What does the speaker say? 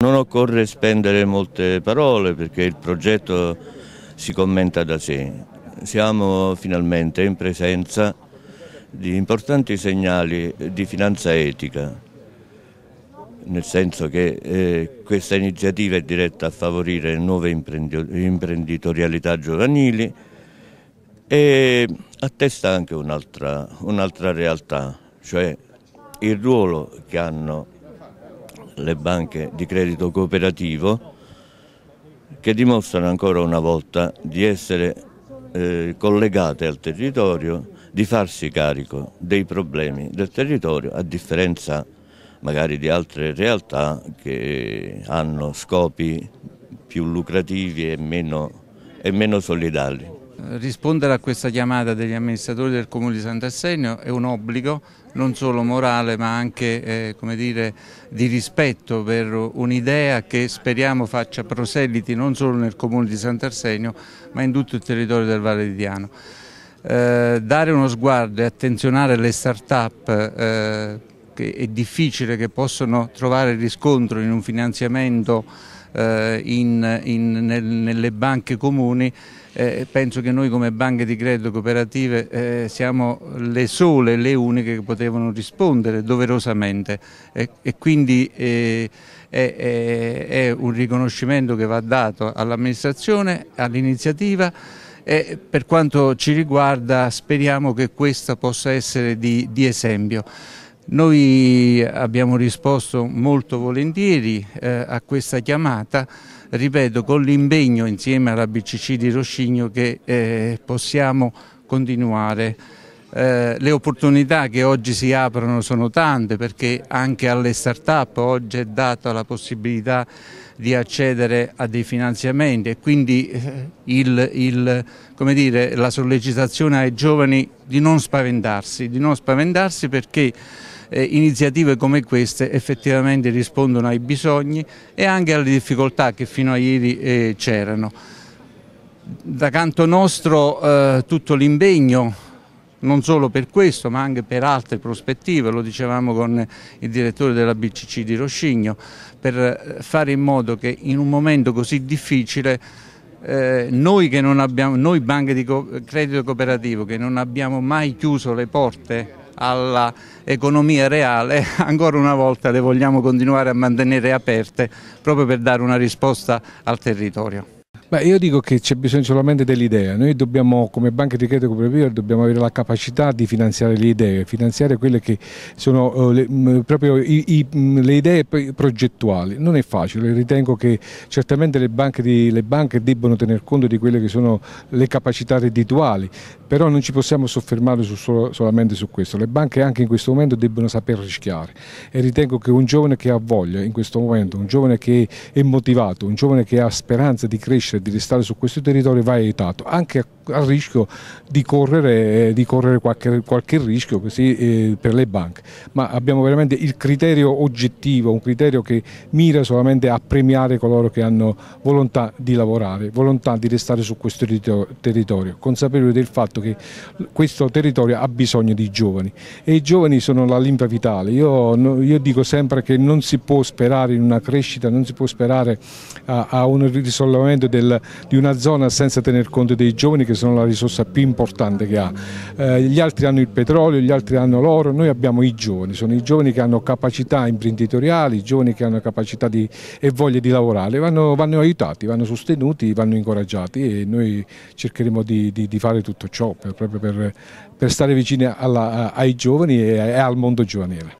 Non occorre spendere molte parole perché il progetto si commenta da sé. Siamo finalmente in presenza di importanti segnali di finanza etica, nel senso che eh, questa iniziativa è diretta a favorire nuove imprenditorialità giovanili e attesta anche un'altra un realtà, cioè il ruolo che hanno le banche di credito cooperativo che dimostrano ancora una volta di essere eh, collegate al territorio, di farsi carico dei problemi del territorio a differenza magari di altre realtà che hanno scopi più lucrativi e meno, e meno solidali rispondere a questa chiamata degli amministratori del Comune di Sant'Assegno è un obbligo non solo morale ma anche eh, dire, di rispetto per un'idea che speriamo faccia proseliti non solo nel Comune di Sant'Arsenio ma in tutto il territorio del Valle di Diano. Eh, dare uno sguardo e attenzionare le start-up eh, che è difficile che possano trovare riscontro in un finanziamento eh, in, in, nel, nelle banche comuni. Eh, penso che noi come banche di credito cooperative eh, siamo le sole, le uniche che potevano rispondere doverosamente e, e quindi eh, è, è, un riconoscimento che va dato all'amministrazione, all'iniziativa e per quanto ci riguarda speriamo che questa possa essere di, di esempio. Noi abbiamo risposto molto volentieri eh, a questa chiamata, ripeto, con l'impegno insieme alla BCC di Roscigno che eh, possiamo continuare. Eh, le opportunità che oggi si aprono sono tante perché anche alle start-up oggi è data la possibilità di accedere a dei finanziamenti e quindi eh, il, il, dire, la sollecitazione ai giovani di non spaventarsi, di non spaventarsi perché eh, iniziative come queste effettivamente rispondono ai bisogni e anche alle difficoltà che fino a ieri eh, c'erano. Da canto nostro eh, tutto l'impegno non solo per questo ma anche per altre prospettive, lo dicevamo con il direttore della BCC di Roscigno, per eh, fare in modo che in un momento così difficile eh, noi, abbiamo, noi banche di credito cooperativo che non abbiamo mai chiuso le porte all'economia reale, ancora una volta le vogliamo continuare a mantenere aperte proprio per dare una risposta al territorio. Beh, io dico che c'è bisogno solamente dell'idea, noi dobbiamo come banca di credito cooperativo dobbiamo avere la capacità di finanziare le idee, finanziare quelle che sono eh, le, mm, proprio i, i, mm, le idee progettuali, non è facile, ritengo che certamente le banche, di, le banche debbano tener conto di quelle che sono le capacità reddituali, però non ci possiamo soffermare su, solamente su questo, le banche anche in questo momento debbono saper rischiare e ritengo che un giovane che ha voglia in questo momento, un giovane che è motivato, un giovane che ha speranza di crescere, di restare su questo territorio va aiutato, anche a, rischio di correre, eh, di correre qualche, qualche, rischio così, eh, per le banche, ma abbiamo veramente il criterio oggettivo, un criterio che mira solamente a premiare coloro che hanno volontà di lavorare, volontà di restare su questo territorio, consapevoli del fatto che questo territorio ha bisogno di giovani e i giovani sono la limpa vitale. Io, io dico sempre che non si può sperare in una crescita, non si può sperare a, a un risollevamento del di una zona senza tener conto dei giovani che sono la risorsa più importante che ha. Eh, gli altri hanno il petrolio, gli altri hanno l'oro, noi abbiamo i giovani, sono i giovani che hanno capacità imprenditoriali, i giovani che hanno capacità di, e voglia di lavorare, vanno, vanno, aiutati, vanno sostenuti, vanno incoraggiati e noi cercheremo di, di, di fare tutto ciò per, proprio per, per stare vicini alla, ai giovani e, e al mondo giovanile.